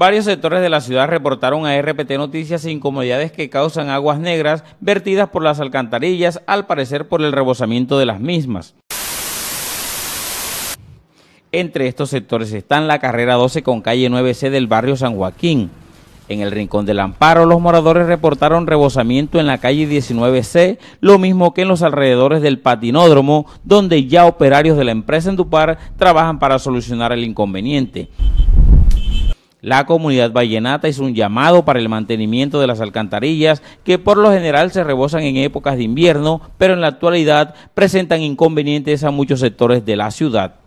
Varios sectores de la ciudad reportaron a RPT Noticias incomodidades que causan aguas negras vertidas por las alcantarillas, al parecer por el rebosamiento de las mismas. Entre estos sectores están la carrera 12 con calle 9C del barrio San Joaquín. En el Rincón del Amparo, los moradores reportaron rebosamiento en la calle 19C, lo mismo que en los alrededores del patinódromo, donde ya operarios de la empresa Endupar trabajan para solucionar el inconveniente. La comunidad vallenata es un llamado para el mantenimiento de las alcantarillas que por lo general se rebosan en épocas de invierno, pero en la actualidad presentan inconvenientes a muchos sectores de la ciudad.